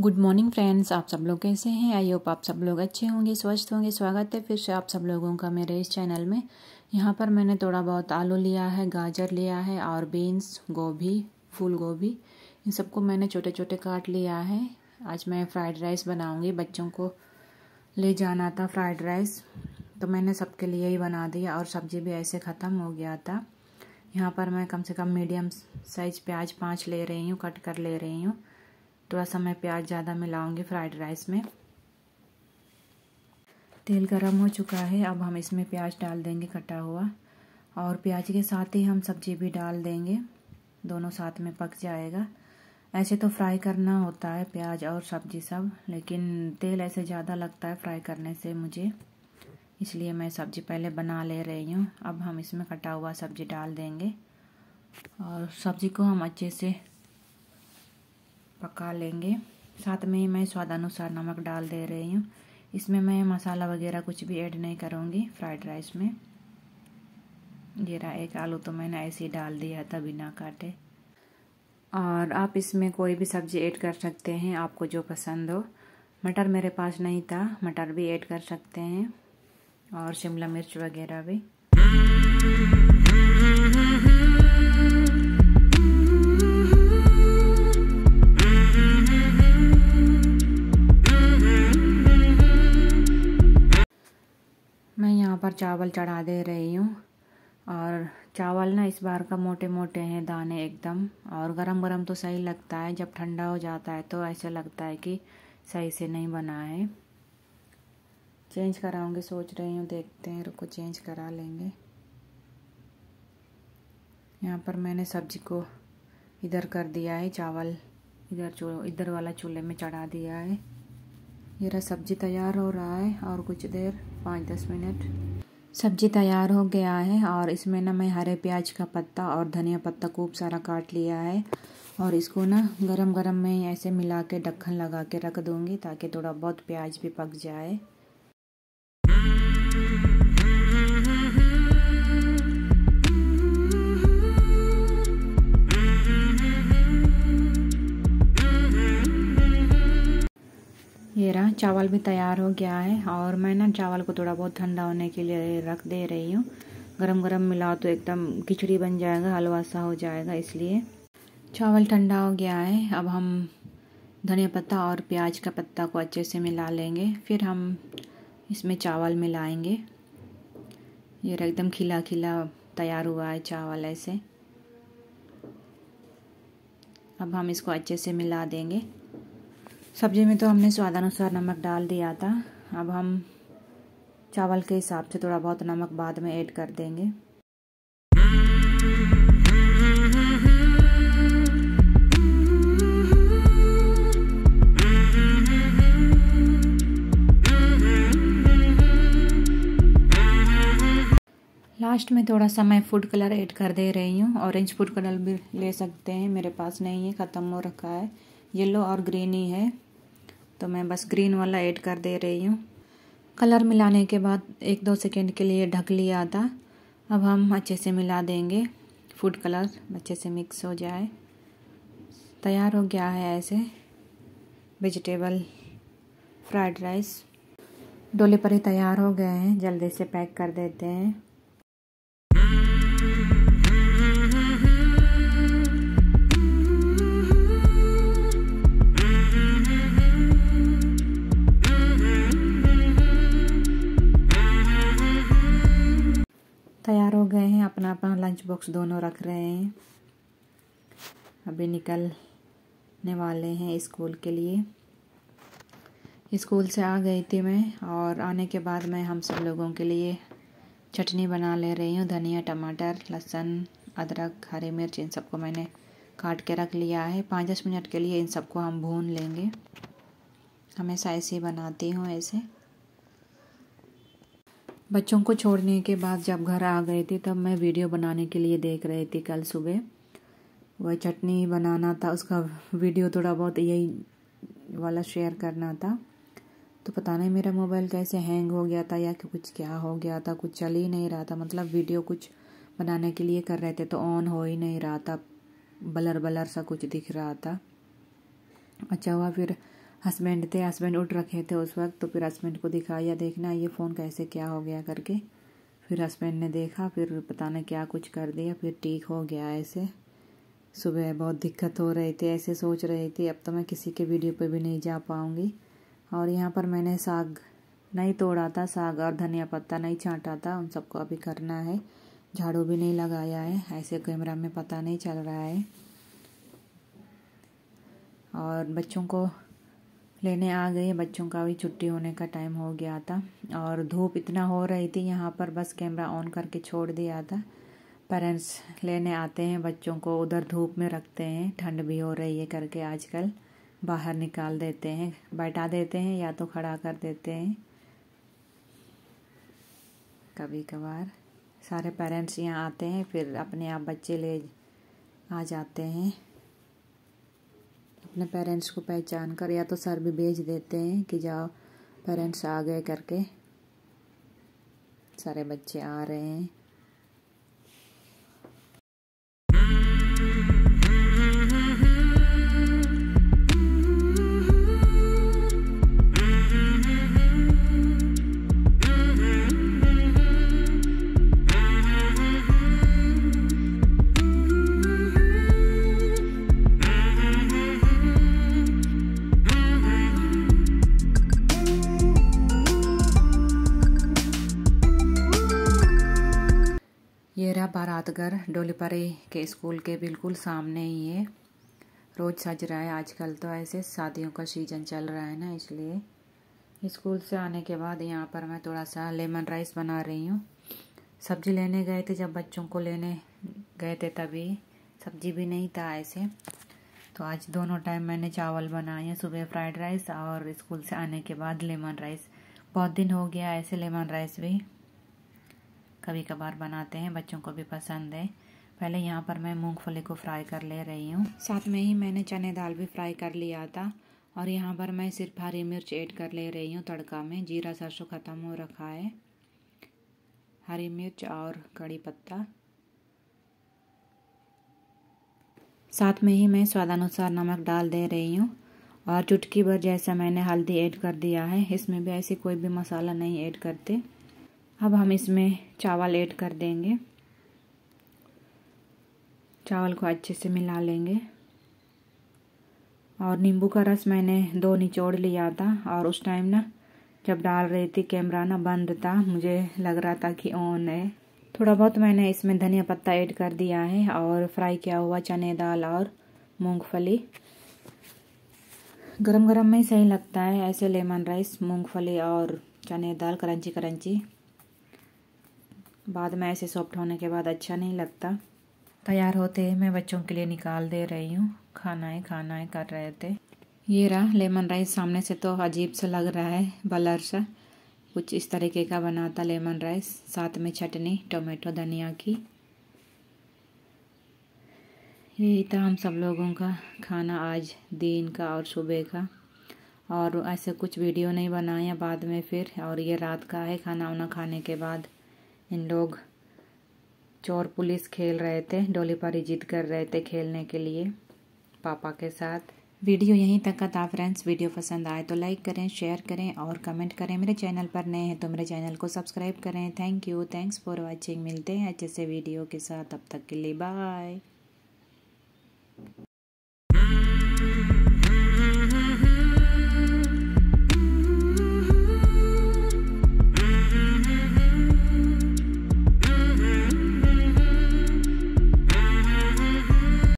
good morning friends आप सब लोग कैसे हैं आई होप आप सब लोग अच्छे होंगे स्वस्थ होंगे स्वागत है फिर से आप सब लोगों का मेरे इस चैनल में यहाँ पर मैंने थोड़ा बहुत आलू लिया है गाजर लिया है और बीन्स गोभी फूल गोभी इन सबको मैंने छोटे छोटे काट लिया है आज मैं फ्राइड राइस बनाऊँगी बच्चों को ले जाना था फ्राइड राइस तो मैंने सबके लिए ही बना दिया और सब्ज़ी भी ऐसे ख़त्म हो गया था यहाँ पर मैं कम से कम मीडियम साइज़ प्याज पाँच ले रही हूँ कट कर ले रही हूँ थोड़ा सा मैं प्याज ज़्यादा मिलाऊंगी फ्राइड राइस में तेल गरम हो चुका है अब हम इसमें प्याज डाल देंगे कटा हुआ और प्याज के साथ ही हम सब्ज़ी भी डाल देंगे दोनों साथ में पक जाएगा ऐसे तो फ्राई करना होता है प्याज और सब्जी सब लेकिन तेल ऐसे ज़्यादा लगता है फ्राई करने से मुझे इसलिए मैं सब्ज़ी पहले बना ले रही हूँ अब हम इसमें कटा हुआ सब्ज़ी डाल देंगे और सब्ज़ी को हम अच्छे से पका लेंगे साथ में ही मैं स्वादानुसार नमक डाल दे रही हूँ इसमें मैं मसाला वगैरह कुछ भी ऐड नहीं करूँगी फ्राइड राइस में ये एक आलू तो मैंने ऐसे ही डाल दिया था बिना काटे और आप इसमें कोई भी सब्ज़ी ऐड कर सकते हैं आपको जो पसंद हो मटर मेरे पास नहीं था मटर भी ऐड कर सकते हैं और शिमला मिर्च वगैरह भी चावल चढ़ा दे रही हूँ और चावल ना इस बार का मोटे मोटे हैं दाने एकदम और गरम गरम तो सही लगता है जब ठंडा हो जाता है तो ऐसे लगता है कि सही से नहीं बना है चेंज कराऊंगी सोच रही हूँ देखते हैं रुको चेंज करा लेंगे यहाँ पर मैंने सब्जी को इधर कर दिया है चावल इधर चू इधर वाला चूल्हे में चढ़ा दिया है मेरा सब्जी तैयार हो रहा है और कुछ देर पाँच दस मिनट सब्जी तैयार हो गया है और इसमें ना मैं हरे प्याज का पत्ता और धनिया पत्ता खूब सारा काट लिया है और इसको ना गरम गरम में ऐसे मिला के ढक्कन लगा के रख दूँगी ताकि थोड़ा बहुत प्याज भी पक जाए ये रहा चावल भी तैयार हो गया है और मैं ना चावल को थोड़ा बहुत ठंडा होने के लिए रख दे रही हूँ गरम गरम मिलाओ तो एकदम खिचड़ी बन जाएगा हलवा सा हो जाएगा इसलिए चावल ठंडा हो गया है अब हम धनिया पत्ता और प्याज का पत्ता को अच्छे से मिला लेंगे फिर हम इसमें चावल मिलाएंगे ये एकदम खिला खिला तैयार हुआ है चावल ऐसे अब हम इसको अच्छे से मिला देंगे सब्जी में तो हमने स्वादानुसार नमक डाल दिया था अब हम चावल के हिसाब से थोड़ा बहुत नमक बाद में ऐड कर देंगे लास्ट में थोड़ा सा मैं फूड कलर ऐड कर दे रही हूँ ऑरेंज फूड कलर भी ले सकते हैं मेरे पास नहीं है ख़त्म हो रखा है येलो और ग्रीन ही है तो मैं बस ग्रीन वाला ऐड कर दे रही हूँ कलर मिलाने के बाद एक दो सेकेंड के लिए ढक लिया था अब हम अच्छे से मिला देंगे फूड कलर अच्छे से मिक्स हो जाए तैयार हो गया है ऐसे वेजिटेबल फ्राइड राइस डोले पर ही तैयार हो गए हैं जल्दी से पैक कर देते हैं अपना लंच बॉक्स दोनों रख रहे हैं अभी निकलने वाले हैं स्कूल के लिए स्कूल से आ गई थी मैं और आने के बाद मैं हम सब लोगों के लिए चटनी बना ले रही हूँ धनिया टमाटर लहसुन अदरक हरी मिर्च इन सबको मैंने काट के रख लिया है पाँच दस मिनट के लिए इन सबको हम भून लेंगे हमेशा ऐसे ही बनाती हूँ ऐसे बच्चों को छोड़ने के बाद जब घर आ गए थे तब मैं वीडियो बनाने के लिए देख रही थी कल सुबह वह चटनी बनाना था उसका वीडियो थोड़ा बहुत यही वाला शेयर करना था तो पता नहीं मेरा मोबाइल कैसे हैंग हो गया था या कि कुछ क्या हो गया था कुछ चल ही नहीं रहा था मतलब वीडियो कुछ बनाने के लिए कर रहे थे तो ऑन हो ही नहीं रहा था बलर बलर सा कुछ दिख रहा था अच्छा हुआ फिर हस्बैंड थे हस्बैंड उठ रखे थे उस वक्त तो फिर हस्बैंड को दिखाया देखना ये फ़ोन कैसे क्या हो गया करके फिर हस्बैंड ने देखा फिर पता नहीं क्या कुछ कर दिया फिर ठीक हो गया ऐसे सुबह बहुत दिक्कत हो रही थी ऐसे सोच रही थी अब तो मैं किसी के वीडियो पे भी नहीं जा पाऊँगी और यहाँ पर मैंने साग नहीं तोड़ा था साग और धनिया पत्ता नहीं छाँटा था उन सबको अभी करना है झाड़ू भी नहीं लगाया है ऐसे कैमरा में पता नहीं चल रहा है और बच्चों को लेने आ गए बच्चों का भी छुट्टी होने का टाइम हो गया था और धूप इतना हो रही थी यहाँ पर बस कैमरा ऑन करके छोड़ दिया था पेरेंट्स लेने आते हैं बच्चों को उधर धूप में रखते हैं ठंड भी हो रही है करके आजकल बाहर निकाल देते हैं बैठा देते हैं या तो खड़ा कर देते हैं कभी कभार सारे पेरेंट्स यहाँ आते हैं फिर अपने आप बच्चे ले आ जाते हैं अपने पेरेंट्स को पहचान कर या तो सर भी भेज देते हैं कि जाओ पेरेंट्स आ गए करके सारे बच्चे आ रहे हैं ये रहा बारातगर डोलीपरे के स्कूल के बिल्कुल सामने ही है रोज़ सज रहा है आजकल तो ऐसे शादियों का सीज़न चल रहा है ना इसलिए स्कूल से आने के बाद यहाँ पर मैं थोड़ा सा लेमन राइस बना रही हूँ सब्ज़ी लेने गए थे जब बच्चों को लेने गए थे तभी सब्ज़ी भी नहीं था ऐसे तो आज दोनों टाइम मैंने चावल बनाए हैं सुबह फ्राइड राइस और स्कूल से आने के बाद लेमन राइस बहुत दिन हो गया ऐसे लेमन राइस भी कभी कभार बनाते हैं बच्चों को भी पसंद है पहले यहाँ पर मैं मूंगफली को फ्राई कर ले रही हूँ साथ में ही मैंने चने दाल भी फ्राई कर लिया था और यहाँ पर मैं सिर्फ हरी मिर्च ऐड कर ले रही हूँ तड़का में जीरा सरसों ख़त्म हो रखा है हरी मिर्च और कड़ी पत्ता साथ में ही मैं स्वादानुसार नमक डाल दे रही हूँ और चुटकी भर जैसा मैंने हल्दी ऐड कर दिया है इसमें भी ऐसे कोई भी मसाला नहीं ऐड करते अब हम इसमें चावल ऐड कर देंगे चावल को अच्छे से मिला लेंगे और नींबू का रस मैंने दो निचोड़ लिया था और उस टाइम ना जब डाल रही थी कैमरा ना बंद था मुझे लग रहा था कि ऑन है थोड़ा बहुत मैंने इसमें धनिया पत्ता ऐड कर दिया है और फ्राई किया हुआ चने दाल और मूंगफली गरम गरम में ही सही लगता है ऐसे लेमन राइस मूंगफली और चने दाल करंची करंची बाद में ऐसे सॉफ्ट होने के बाद अच्छा नहीं लगता तैयार होते ही मैं बच्चों के लिए निकाल दे रही हूँ खानाएँ है कर रहे थे ये रहा लेमन राइस सामने से तो अजीब सा लग रहा है बलर सा कुछ इस तरीके का बनाता लेमन राइस साथ में चटनी टोमेटो धनिया की यही था हम सब लोगों का खाना आज दिन का और सुबह का और ऐसे कुछ वीडियो नहीं बनाया बाद में फिर और ये रात का है खाना वाना खाने के बाद इन लोग चोर पुलिस खेल रहे थे डोली पारी जीत कर रहे थे खेलने के लिए पापा के साथ वीडियो यहीं तक का था फ्रेंड्स वीडियो पसंद आए तो लाइक करें शेयर करें और कमेंट करें मेरे चैनल पर नए हैं तो मेरे चैनल को सब्सक्राइब करें thank you thanks for watching मिलते हैं अच्छे से वीडियो के साथ अब तक के लिए बाय